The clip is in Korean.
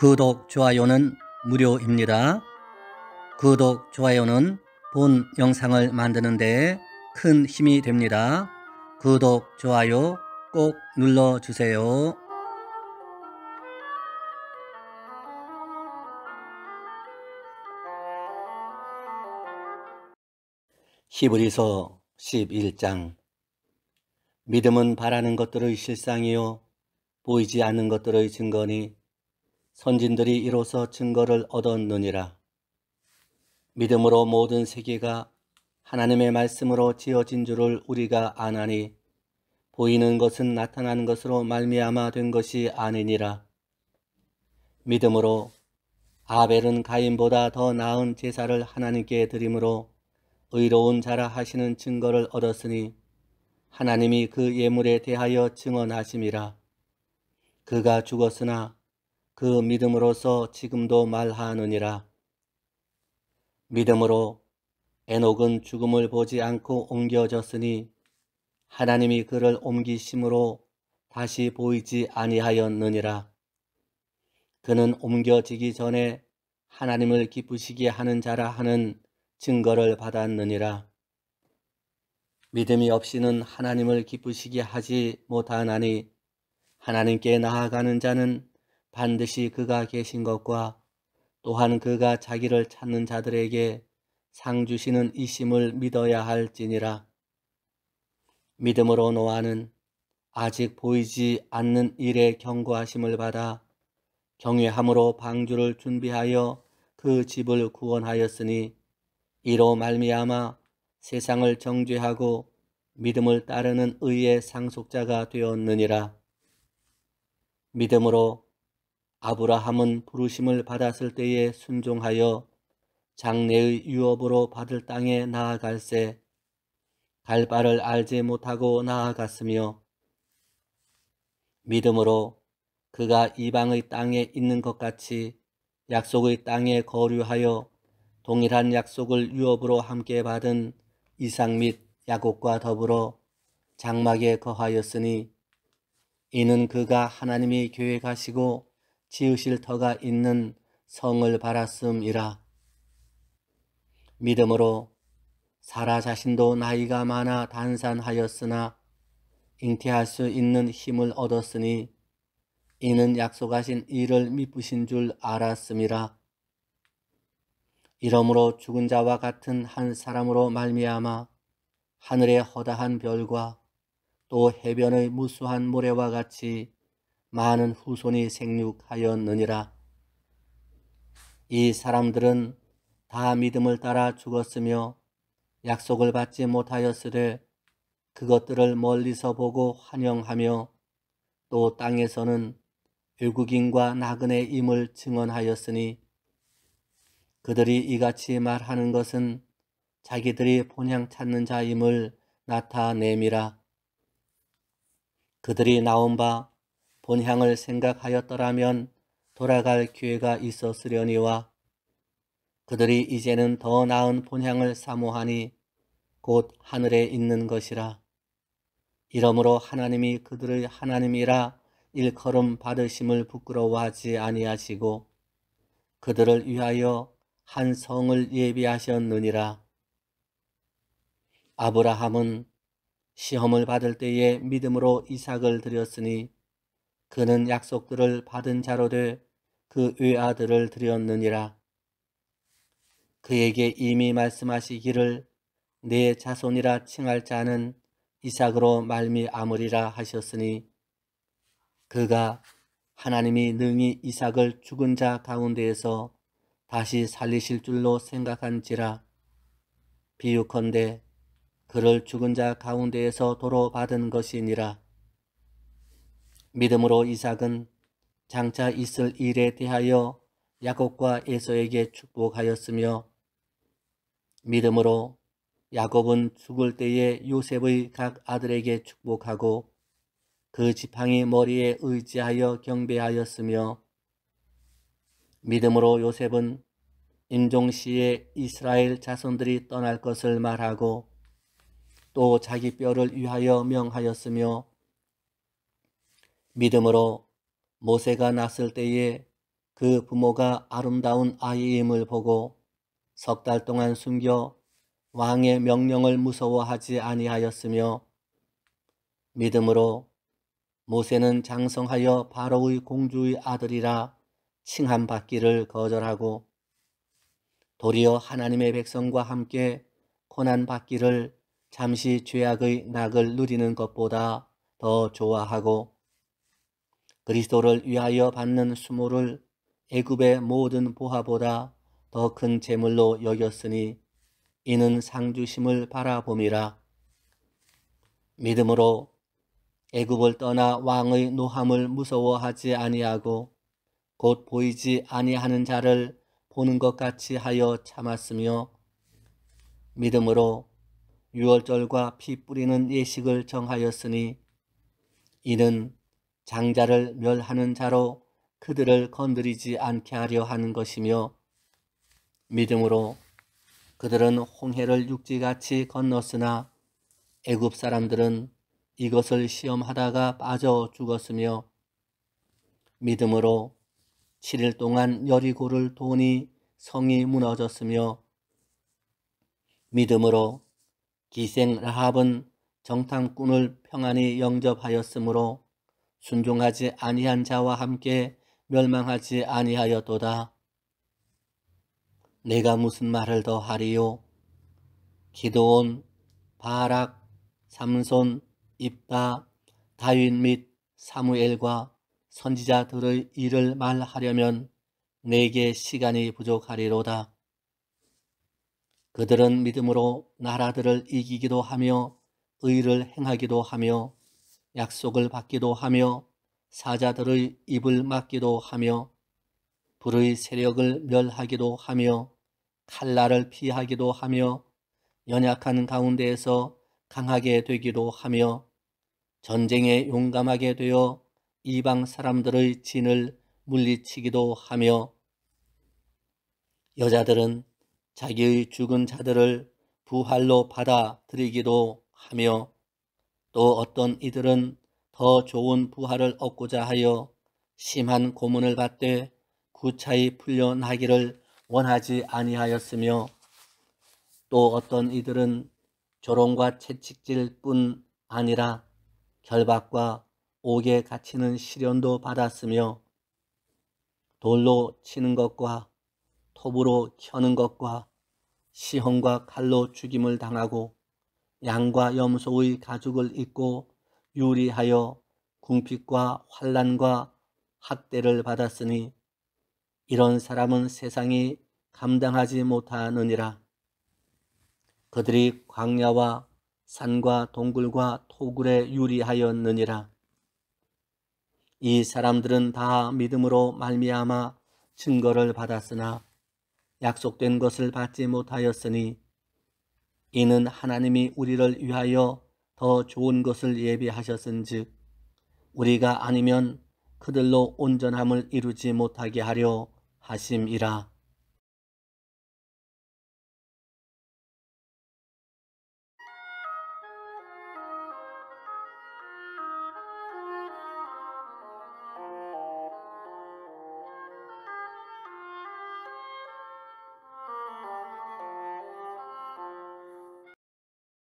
구독, 좋아요는 무료입니다. 구독, 좋아요는 본 영상을 만드는 데큰 힘이 됩니다. 구독, 좋아요 꼭 눌러주세요. 히브리서 11장 믿음은 바라는 것들의 실상이요 보이지 않는 것들의 증거니 선진들이 이로써 증거를 얻었느니라. 믿음으로 모든 세계가 하나님의 말씀으로 지어진 줄을 우리가 아나니 보이는 것은 나타나는 것으로 말미암아 된 것이 아니니라. 믿음으로 아벨은 가인보다 더 나은 제사를 하나님께 드림으로 의로운 자라 하시는 증거를 얻었으니 하나님이 그 예물에 대하여 증언하심이라. 그가 죽었으나 그 믿음으로서 지금도 말하느니라. 믿음으로 에녹은 죽음을 보지 않고 옮겨졌으니 하나님이 그를 옮기심으로 다시 보이지 아니하였느니라. 그는 옮겨지기 전에 하나님을 기쁘시게 하는 자라 하는 증거를 받았느니라. 믿음이 없이는 하나님을 기쁘시게 하지 못하나니 하나님께 나아가는 자는 반드시 그가 계신 것과 또한 그가 자기를 찾는 자들에게 상 주시는 이심을 믿어야 할지니라. 믿음으로 노아는 아직 보이지 않는 일에 경고하심을 받아 경외함으로 방주를 준비하여 그 집을 구원하였으니 이로 말미암아 세상을 정죄하고 믿음을 따르는 의의 상속자가 되었느니라. 믿음으로 아브라함은 부르심을 받았을 때에 순종하여 장래의 유업으로 받을 땅에 나아갈세 갈 바를 알지 못하고 나아갔으며 믿음으로 그가 이방의 땅에 있는 것 같이 약속의 땅에 거류하여 동일한 약속을 유업으로 함께 받은 이상및 야곱과 더불어 장막에 거하였으니 이는 그가 하나님이 계획하시고 지으실 터가 있는 성을 바랐음이라. 믿음으로 사라 자신도 나이가 많아 단산하였으나 잉태할 수 있는 힘을 얻었으니 이는 약속하신 이를 미쁘신 줄 알았음이라. 이러므로 죽은 자와 같은 한 사람으로 말미암아 하늘의 허다한 별과 또 해변의 무수한 모래와 같이 많은 후손이 생육하였느니라. 이 사람들은 다 믿음을 따라 죽었으며 약속을 받지 못하였으되 그것들을 멀리서 보고 환영하며 또 땅에서는 외국인과 나그네 임을 증언하였으니 그들이 이같이 말하는 것은 자기들이 본향 찾는 자임을 나타내미라. 그들이 나온 바 본향을 생각하였더라면 돌아갈 기회가 있었으려니와 그들이 이제는 더 나은 본향을 사모하니 곧 하늘에 있는 것이라. 이러므로 하나님이 그들의 하나님이라 일컬음 받으심을 부끄러워하지 아니하시고 그들을 위하여 한 성을 예비하셨느니라. 아브라함은 시험을 받을 때에 믿음으로 이삭을 드렸으니 그는 약속들을 받은 자로 되그 외아들을 드렸느니라. 그에게 이미 말씀하시기를 내 자손이라 칭할 자는 이삭으로 말미암으리라 하셨으니 그가 하나님이 능히 이삭을 죽은 자 가운데에서 다시 살리실 줄로 생각한지라 비유컨대 그를 죽은 자 가운데에서 도로 받은 것이니라. 믿음으로 이삭은 장차 있을 일에 대하여 야곱과 에서에게 축복하였으며 믿음으로 야곱은 죽을 때에 요셉의 각 아들에게 축복하고 그 지팡이 머리에 의지하여 경배하였으며 믿음으로 요셉은 임종 시에 이스라엘 자손들이 떠날 것을 말하고 또 자기 뼈를 위하여 명하였으며 믿음으로 모세가 낳았을 때에 그 부모가 아름다운 아이임을 보고 석 달 동안 숨겨 왕의 명령을 무서워하지 아니하였으며 믿음으로 모세는 장성하여 바로의 공주의 아들이라 칭함받기를 거절하고 도리어 하나님의 백성과 함께 고난받기를 잠시 죄악의 낙을 누리는 것보다 더 좋아하고 그리스도를 위하여 받는 수모를 애굽의 모든 보화보다 더 큰 재물로 여겼으니 이는 상주심을 바라봄이라. 믿음으로 애굽을 떠나 왕의 노함을 무서워하지 아니하고 곧 보이지 아니하는 자를 보는 것 같이 하여 참았으며 믿음으로 유월절과 피 뿌리는 예식을 정하였으니 이는 장자를 멸하는 자로 그들을 건드리지 않게 하려 하는 것이며 믿음으로 그들은 홍해를 육지같이 건넜으나 애굽 사람들은 이것을 시험하다가 빠져 죽었으며 믿음으로 7일 동안 여리고를 도니 성이 무너졌으며 믿음으로 기생 라합은 정탐꾼을 평안히 영접하였으므로 순종하지 아니한 자와 함께 멸망하지 아니하였도다. 내가 무슨 말을 더 하리요? 기도온, 바락, 삼손, 입다, 다윗 및 사무엘과 선지자들의 일을 말하려면 내게 시간이 부족하리로다. 그들은 믿음으로 나라들을 이기기도 하며 의를 행하기도 하며 약속을 받기도 하며 사자들의 입을 막기도 하며 불의 세력을 멸하기도 하며 칼날을 피하기도 하며 연약한 가운데에서 강하게 되기도 하며 전쟁에 용감하게 되어 이방 사람들의 진을 물리치기도 하며 여자들은 자기의 죽은 자들을 부활로 받아들이기도 하며 또 어떤 이들은 더 좋은 부하를 얻고자 하여 심한 고문을 받되 구차히 풀려나기를 원하지 아니하였으며 또 어떤 이들은 조롱과 채찍질 뿐 아니라 결박과 옥에 갇히는 시련도 받았으며 돌로 치는 것과 톱으로 켜는 것과 시험과 칼로 죽임을 당하고 양과 염소의 가죽을 입고 유리하여 궁핍과 환란과 학대를 받았으니 이런 사람은 세상이 감당하지 못하느니라. 그들이 광야와 산과 동굴과 토굴에 유리하였느니라. 이 사람들은 다 믿음으로 말미암아 증거를 받았으나 약속된 것을 받지 못하였으니 이는 하나님이 우리를 위하여 더 좋은 것을 예비하셨은즉 우리가 아니면 그들로 온전함을 이루지 못하게 하려 하심이라.